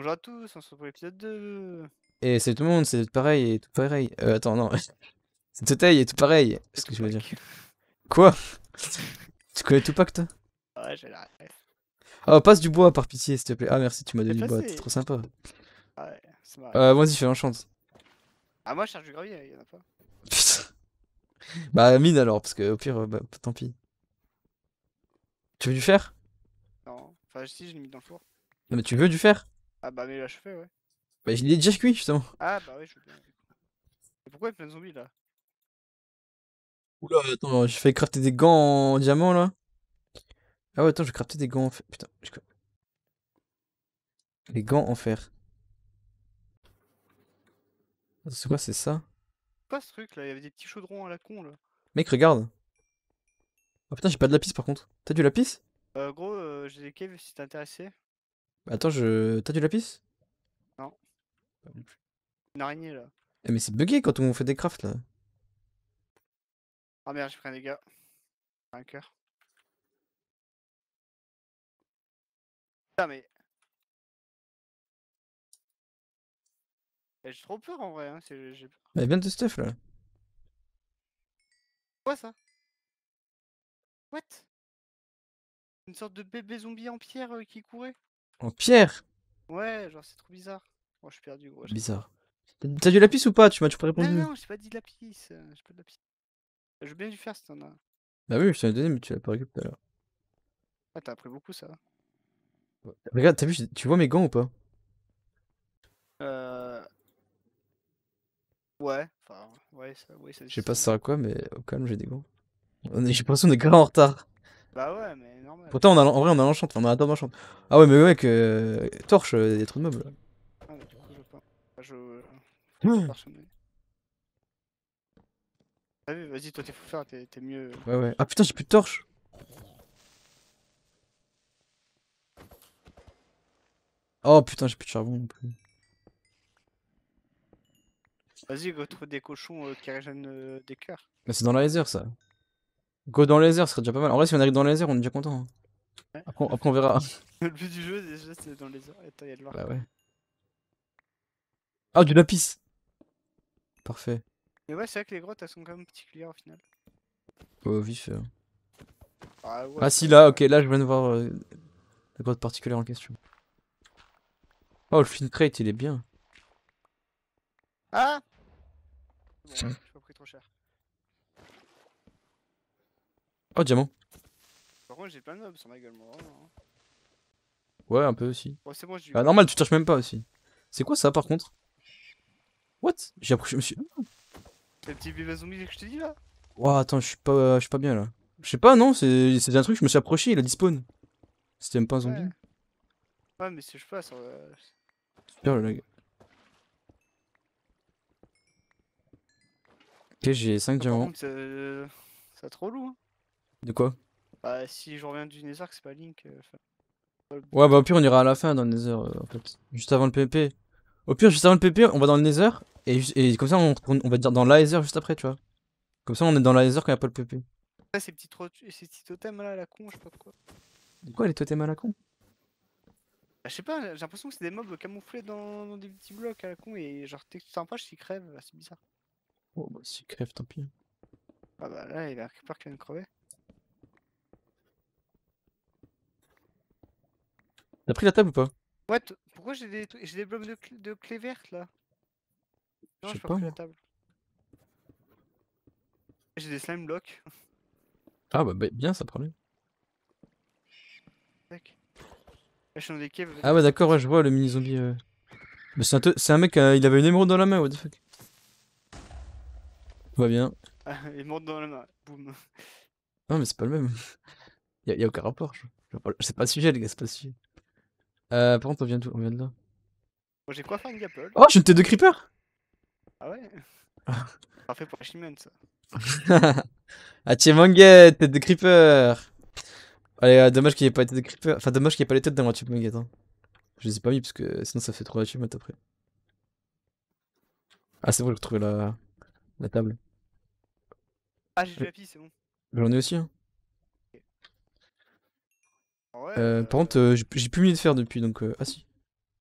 Bonjour à tous, on se retrouve pour l'épisode 2. Et c'est tout le monde, c'est pareil et tout pareil. Euh, attends, non. c'est tout taille et tout pareil. C'est ce que je veux dire. Quoi Tu connais Tupac, toi Ouais, j'ai la ref. Oh, passe du bois par pitié, s'il te plaît. Ah, merci, tu m'as donné du bois, c'est trop sympa. Ah ouais, c'est marrant. Euh, vas-y, fais l'enchante. Ah, moi, je cherche du gravier, y'en a pas. Putain. Bah, mine alors, parce que au pire, euh, bah, tant pis. Tu veux du fer Non. Enfin, si, je l'ai mis dans le four. Non, mais tu veux du fer ah bah mais là je fais ouais. Bah je l'ai déjà cuit justement. Ah bah ouais, je veux bien. Et pourquoi il y a plein de zombies là Oula, attends, je fais crafter des gants en diamant là. Ah ouais, attends, je vais crafter des gants en fer. Putain, je... Les gants en fer. C'est quoi, c'est ça Quoi ce truc là Il y avait des petits chaudrons à la con là. Mec, regarde. Oh putain, j'ai pas de lapis par contre. T'as du lapis Euh, gros, euh, j'ai des caves si t'es intéressé. Bah, attends, je. T'as du lapis Non. Une araignée là. Eh, mais c'est bugué quand on fait des crafts là. Ah merde, j'ai pris un dégât. Un cœur. Putain, mais. Eh, j'ai trop peur en vrai. Hein. J'ai Mais bien bah, de stuff là. Quoi ça What Une sorte de bébé zombie en pierre euh, qui courait en pierre Ouais, genre c'est trop bizarre. Moi oh, je suis perdu, gros. Bizarre. T'as du lapis ou pas Tu m'as toujours pas répondre. répondu. non, j'ai pas dit de lapis. Euh, j'ai pas de lapis. J'ai bien dû faire si t'en as. Bah oui, je t'en ai donné, mais tu l'as pas récupéré tout à l'heure. Ah, t'as appris beaucoup ça. Regarde, t'as vu, tu vois mes gants ou pas Euh. Ouais, enfin, ouais, ça, ouais, ça Je sais pas ça sert à quoi, mais au calme, j'ai des gants. J'ai l'impression qu'on est grave en retard. Bah ouais, mais normal. Pourtant, on a, en vrai, on a l'enchant, on a un enchant. Ah ouais, mais ouais, que. Euh, torche, euh, des trucs de meubles. Ah, mais du coup, je pas. Bah, je. Mmh. Ah mais vas-y, toi, t'es fou faire, t'es mieux. Ouais, ouais. Ah putain, j'ai plus de torche. Oh putain, j'ai plus de charbon non plus. Vas-y, go trouve des cochons euh, qui régènent des cœurs. Mais c'est dans la laser ça. Go dans les airs serait déjà pas mal. En vrai, si on arrive dans les airs, on est déjà content. Hein. Après, on- verra. Le but du jeu, déjà, c'est dans les airs. Attends, il y a de l'or. Bah ouais. Ah, du lapis Parfait. Mais ouais, c'est vrai que les grottes, elles sont quand même particulières au final. Oh, vif. Euh. Ah, ouais, Ah si, là, ok, là, je viens de voir euh, la grotte particulière en question. Oh, le fin crate, il est bien. Ah Bon, j'ai pas pris trop cher. Oh, diamant. Par contre, j'ai plein de mobs sur ma gueule, moi. Hein. Ouais, un peu aussi. Ouais c'est bon, j'ai. Ah, normal, tu cherches même pas aussi. C'est quoi ça par contre What J'ai approché, je me suis. Le petit bébé zombie que je te dis là Ouah, attends, je suis pas, je suis pas bien là. Je sais pas, non, c'est un truc, je me suis approché, il a dispawn. C'était même pas un zombie. Ouais, mais si je passe, euh... Super le lag. Ok, j'ai 5 diamants. Ça euh, trop lourd. Hein. De quoi Bah, si je reviens du Nether, c'est pas Link. Euh, ouais, bah au pire, on ira à la fin dans le Nether, euh, en fait. Juste avant le PP. Au pire, juste avant le PP, on va dans le Nether. Et, comme ça, on, va dire dans l'Aether juste après, tu vois. Comme ça, on est dans l'Aether quand il n'y a pas le PP. Ouais, ces petits, totems là à la con, je sais pas pourquoi. De quoi les totems à la con bah, je sais pas, j'ai l'impression que c'est des mobs camouflés dans, des petits blocs à la con et genre t'es sympa tu ils crèvent, c'est bizarre. Oh bah s'ils crèvent, tant pis. Ah bah là, il a récupéré qu'il vient de crever. T'as pris la table ou pas Ouais, Pourquoi j'ai des, j'ai des blocs de, clés de clé verte là Non, j'ai pas, pris la table. J'ai des slime blocks. Ah bah, bien ça prend Ah ouais d'accord je vois le mini zombie. Mais euh. bah, c'est un, mec euh, il avait une émeraude dans la main what the fuck. va bien. Ah, émeraude dans la main boum. Non mais c'est pas le même. y'a y a aucun rapport. Je... C'est pas le sujet les gars c'est pas le sujet. Euh, par contre, on vient de, on vient de là. Moi j'ai Gapple. Oh, j'ai une tête de creeper Ah ouais Parfait pour Hachiman ça. ah, tête de creeper Allez, euh, dommage qu'il n'y ait pas été de creeper. Enfin, dommage qu'il n'y ait pas les têtes dans mon Hein. Je les ai pas mis parce que sinon ça fait trop Achievement après. Ah, c'est bon, j'ai retrouvé la... la table. Ah, j'ai du fille c'est bon. J'en ai aussi, hein. Euh, par contre, euh, j'ai plus mis de faire depuis, donc... Euh, ah si.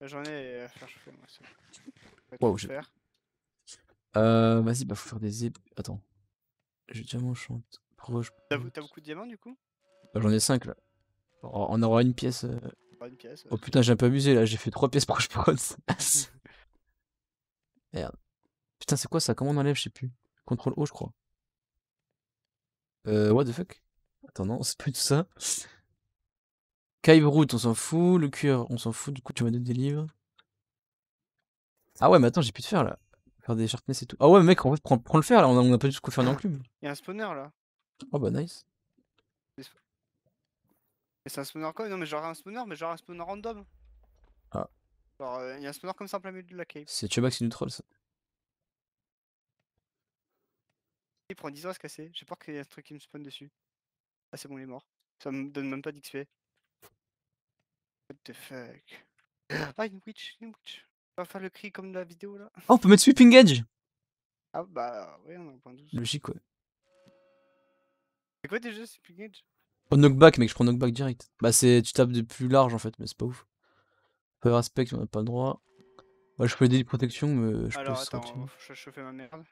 Bah, j'en ai euh, à faire chauffer, moi. Wow, Euh, vas-y, bah faut faire des épées. Attends. J'ai déjà mon chant. T'as beaucoup de diamants du coup bah, J'en ai 5 là. On aura une pièce. une pièce Oh putain, j'ai un peu abusé là, j'ai fait 3 pièces proche je Merde. Putain, c'est quoi ça Comment on enlève Je sais plus. Contrôle O, je crois. Euh, what the fuck Attends, non, c'est plus tout ça route on s'en fout. Le cuir, on s'en fout. Du coup, tu m'as donné des livres. Ah ouais, mais attends, j'ai plus de fer là. Faire des sharpness et tout. Ah ouais, mec, en fait, prends, prends le fer là. On a, pas du tout faire dans le club. Il y a un spawner là. Oh bah, nice. Mais c'est un spawner quoi Non, mais genre un spawner, mais genre un spawner random. Ah. Genre, euh, il y a un spawner comme ça en plein milieu de la cave. C'est Chewbacca, nous troll ça. Il prend 10 ans à se casser. J'ai peur qu'il y ait un truc qui me spawn dessus. Ah, c'est bon, il est mort. Ça me donne même pas d'XP. What the fuck Ah, une witch, On va faire le cri comme la vidéo là. Oh, on peut mettre Sweeping Edge Ah bah oui on a un point 12. Logique ouais. C'est quoi déjà Sweeping Edge Oh, knockback, mec, je prends knockback direct. Bah, c'est tu tapes de plus large en fait, mais c'est pas ouf. Fire aspect, on a pas le droit. ouais, bah, je peux aider de protection, mais euh, je peux attends, Je je chauffer ma merde.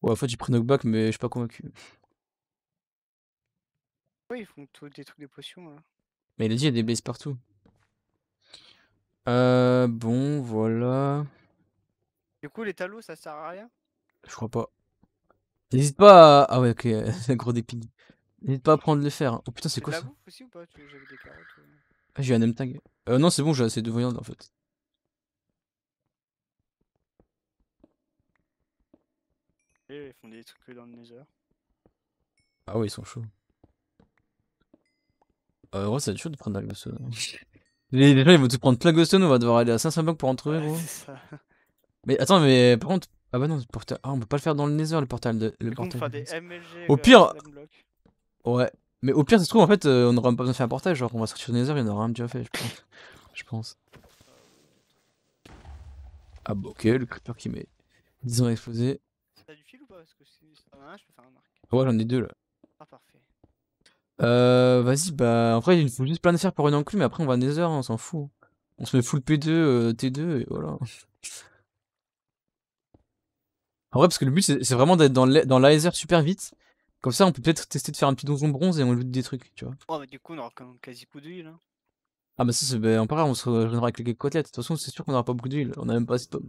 Ouais, en fait, j'ai pris knockback, mais je suis pas convaincu. Ouais ils font des trucs de potions là. Mais il a dit, il y a des blesses partout. Euh, bon, voilà. Du coup, les talos, ça sert à rien Je crois pas. N'hésite pas à... Ah ouais, ok, gros dépit. N'hésite pas à prendre le fer. Oh putain, c'est quoi ça aussi ou pas J'avais des carottes. Euh. Ah, j'ai un m tag. Euh, non, c'est bon, j'ai assez de viande en fait. Eh, ils font des trucs dans le nether. Ah ouais, ils sont chauds. Euh, ouais, ça de prendre la euh. les, les gens, ils vont tous prendre plein on va devoir aller à 500 blocs pour en trouver, Mais attends, mais par contre. Ah bah non, ah, on peut pas le faire dans le Nether, le portail. De... Le portail. des MLG, au pire. Ouais. Mais au pire, ça se trouve, en fait, euh, on n'aura pas besoin de faire un portail. Genre, on va sortir du Nether, il y en aura un déjà fait, je pense. je pense. Ah bah ok, le creeper qui met 10 ans à exploser. du fil ou pas Parce que je peux faire un Ouais, j'en ai deux là. Ah parfait. Euh, vas-y, bah, Après, vrai, il faut juste plein de faire pour une enclume, mais après, on va à Nether, hein, on s'en fout. On se met full P2, euh, T2, et voilà. En vrai, parce que le but, c'est vraiment d'être dans l'Aether super vite. Comme ça, on peut peut-être tester de faire un petit donjon bronze et on loot des trucs, tu vois. Oh, bah, du coup, on aura quand même quasi coup d'huile. Hein. Ah, bah, ça, c'est bah, en pareil, on se rejoindra avec les côtelettes. De toute façon, c'est sûr qu'on aura pas beaucoup d'huile. On a même pas assez de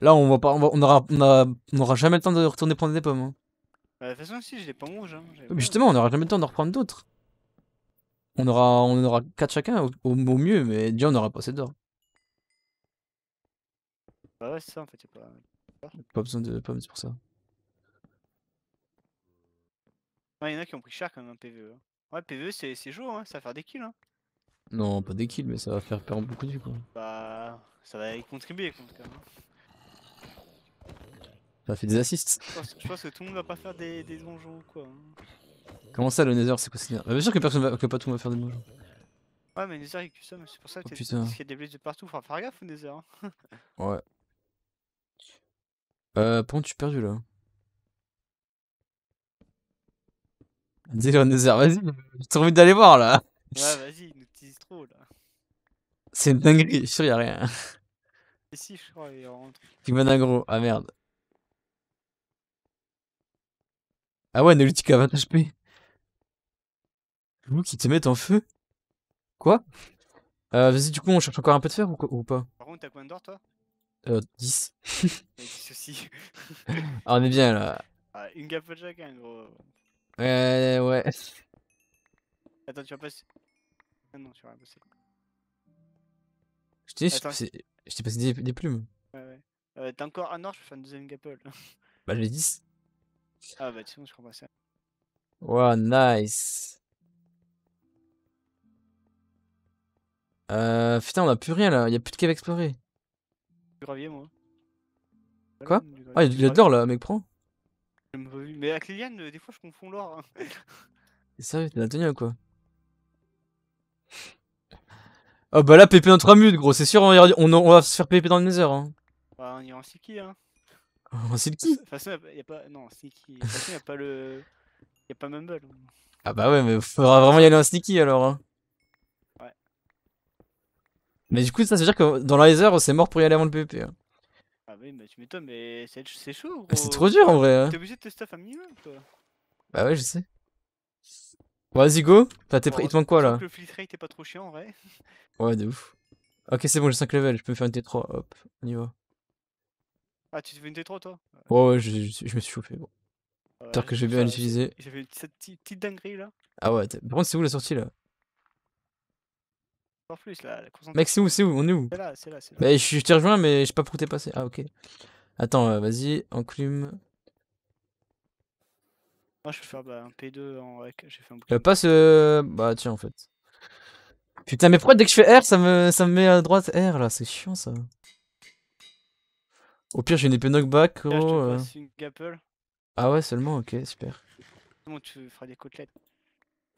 Là, on, va pas, on, aura, on, aura, jamais le temps de retourner prendre des pommes. Hein. Bah, de toute façon, si, j'ai l'ai pas rouges rouge. Hein. Mais justement, on aura jamais le temps d'en reprendre d'autres. On aura, 4 chacun au, mieux, mais déjà on aura pas assez d'or. Bah ouais, c'est ça en fait, pas. Pas besoin de pommes pour ça. Ouais, y'en a qui ont pris cher quand même un hein, PVE. Hein. Ouais, PVE c'est chaud hein. ça va faire des kills. Hein. Non, pas des kills, mais ça va faire perdre beaucoup de vie quoi. Bah, ça va y contribuer en tout cas. Hein. Ça fait des assists. Je pense, que tout le monde va pas faire des, des donjons ou quoi. Hein. Comment ça, le Nether, c'est quoi Bah Bien sûr que personne va, que pas tout le monde va faire des donjons. Ouais, mais Nether, il que ça, c'est pour ça que oh, putain. qu'il y a des blessés de partout. faut faire gaffe au Nether. Hein. ouais. Euh, par tu je suis perdu là. Dis le Nether, vas-y. J'ai trop envie d'aller voir là. Ouais, vas-y, il nous tease trop là. C'est une dinguerie, je suis sûr, y'a rien. Et si, je crois, il y a un ah merde. Ah ouais, analytique à 20 HP. Loup qui te met en feu Quoi euh, Vas-y, du coup, on cherche encore un peu de fer ou, pas Par contre, t'as combien d'or, toi Euh, 10. 10 aussi. ah, on est bien, là. Ah, une capote chacun, hein, gros. Ouais, ouais. Attends, tu vas passer... Ah non, tu vas passer. Je t'ai passé, des, plumes. Ouais, ouais. Euh, t'as encore un or, je peux faire une deuxième gapple. bah, j'ai 10. Ah bah sinon je crois pas ça. Wow, nice. Euh, putain, on a plus rien là, y'a a plus de cave explorée. Du gravier, moi. Quoi Ah, y'a de l'or là, mec, prends. Mais avec Liliane, euh, des fois je confonds l'or. Hein. Sérieux, t'es Nathaniel, ou quoi Oh bah là, pépé 3 minutes, gros, c'est sûr, on, va se faire pépé dans une nether. Hein. Bah, on ira en ski, hein. Silky De façon, a pas. Non, Silky. De façon, il a pas le. Il a pas Mumble. Ah bah ouais, mais faudra vraiment y aller en Sneaky alors. Hein. Ouais. Mais du coup, ça veut dire que dans on c'est mort pour y aller avant le PvP. Hein. Ah oui, mais tu m'étonnes, mais c'est chaud. c'est trop dur en vrai. Hein. T'es obligé de te stuff à minimum, toi. Bah ouais, je sais. Vas-y, go. prêt... Il te manque quoi là Le fleet rate est pas trop chiant en vrai. Ouais, de ouf. Ok, c'est bon, j'ai 5 levels, je peux me faire une T3. Hop, on y va. Ah, tu fais une T3 toi Ouais, ouais, je, je, me suis chauffé. Bon. J'espère que j'ai bien l'utiliser. J'ai fait cette petite dinguerie là. Ah ouais, par contre, c'est où la sortie là Encore plus là, la Mec, c'est où C'est où On est où C'est là, c'est là, là. Bah, je, t'ai rejoint, mais je sais pas pour où t'es passé. Ah, ok. Attends, euh, vas-y, enclume. Moi, je vais faire bah, un P2 en rec. J'ai fait un euh, passe. Euh... Bah, tiens, en fait. Putain, mais pourquoi dès que je fais R, ça me, ça me met à droite R là C'est chiant ça. Au pire, j'ai une épée knockback. Euh. Ah ouais, seulement, ok, super. tu feras des côtelettes.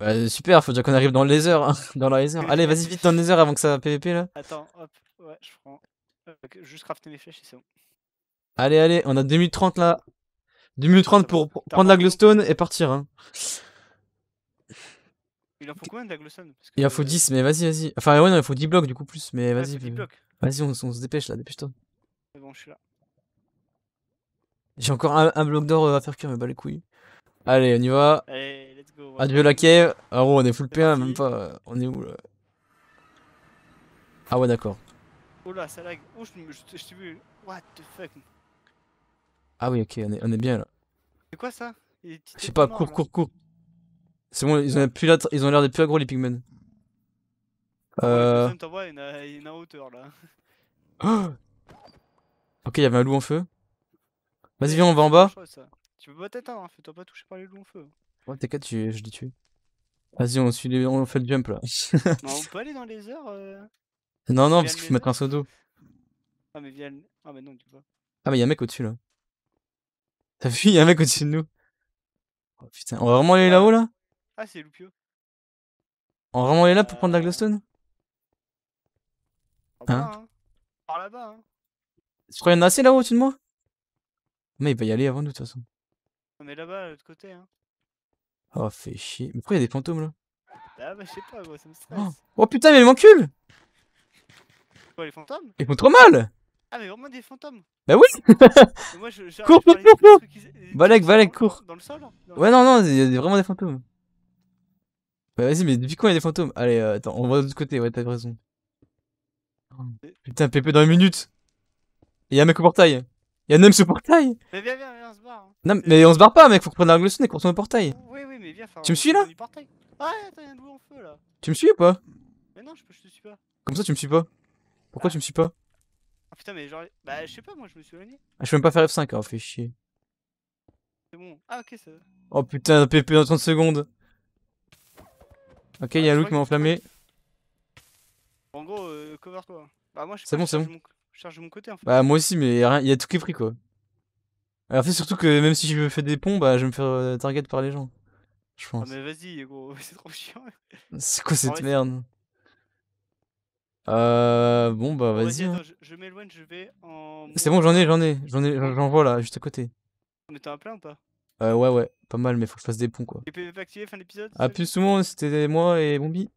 Bah, super, faut dire qu'on arrive dans le laser. Hein, dans le laser. Allez, vas-y vite dans le laser avant que ça PVP là. Attends, hop, ouais, je prends. juste crafter mes flèches et c'est bon. Allez, allez, on a 2 minutes 30 là. 2 minutes 30 pour prendre la glowstone et partir. Hein. Il en faut combien de la glowstone Il en faut 10, mais vas-y, vas-y. Enfin, ouais, non, il faut 10 blocs du coup plus, mais vas-y. Vas-y, on, se dépêche là, dépêche-toi. Bon, je suis là. J'ai encore un, bloc d'or euh, à faire cuire, mais bah les couilles. Allez, on y va. Allez, let's go. Adieu la cave. Ah oh, on est full P1, même pas. Euh, on est où là Ah ouais, d'accord. Oh là, ça lag. Ouf oh, je, je, t'ai vu. What the fuck Ah oui, ok, on est, bien là. C'est quoi ça Je sais pas, cours, cours, cours, C'est bon, ils ont l'air d'être plus agro les pigmen. Ah euh. T'envoies une, une à hauteur là. ok, il y avait un loup en feu. Vas-y, viens, on va en bas. Tu peux pas t'atteindre hein. fais-toi pas toucher par les longs feux. Ouais, t'es tu... je l'ai tué. Vas-y, on, suit les... on fait le jump là. on peut aller dans les heures. Euh... Non, non, parce qu'il faut mettre un saut d'eau. Ah, mais viens. Ah, mais non, tu vois. Ah, mais y'a un mec au-dessus là. T'as vu, y'a un mec au-dessus de nous. Oh putain, on va vraiment aller ah. là-haut là, Ah, c'est Lupio. On va vraiment aller là pour prendre la euh. glowstone hein? Hein. Par là-bas, hein. Tu crois qu'il y en a assez là-haut au-dessus de moi mais il va y aller avant nous, de toute façon. On ah, est là-bas, de l'autre côté. Hein. Oh, fais chier. Mais pourquoi il y a des fantômes là Bah bah, je sais pas, moi, ça me oh! stresse. Oh, putain, mais ils m'encule Quoi, les fantômes Ils font trop mal Ah, mais vraiment des fantômes Bah oui Moi, je. cours, cours, cours, cours Valek, Valek, cours Dans le sol hein, Ouais, non, non, il y a vraiment des fantômes. Bah vas-y, mais depuis quand il y a des fantômes Allez, euh, attends, on va de l'autre côté, ouais, t'as raison. Putain, Pépé dans une minute y a un mec au portail Y'a même ce portail Mais viens, viens, viens, on se barre. Hein. Non, mais on se barre pas, mec, faut qu'on prenne la son et qu'on retourne au portail. Oui, oui, mais viens, Tu me suis là ah, Ouais, attends, y'a un en feu là. Tu me suis ou pas Mais non, je, je te suis pas. Comme ça, tu me suis pas. Pourquoi ah. tu me suis pas Ah putain, mais genre. Bah, je sais pas, moi, je me suis éloigné. Ah, je peux même pas faire F5, oh, fais chier. C'est bon. Ah, ok, ça Oh putain, PP dans 30 secondes. Ok, y'a ah, un loup qui m'a enflammé. En gros, euh, cover toi. Bah, moi, je C'est bon, c'est bon. Je charge mon côté en fait. Bah, moi aussi, mais il y a tout qui est pris quoi. En fait, surtout que même si je fais des ponts, bah, je vais me faire euh, target par les gens. Je ah, pense. Ah, mais vas-y, gros, c'est trop chiant. C'est quoi cette merde Euh. Bon, bah, vas-y. Hein. je, m'éloigne, je vais en. C'est bon, j'en ai, j'en ai. J'en ai, j'en vois là, juste à côté. Mais t'en as plein ou pas Euh, ouais, ouais, pas mal, mais faut que je fasse des ponts quoi. Et activé, fin d'épisode Ah, plus tout le monde, c'était moi et Bombi.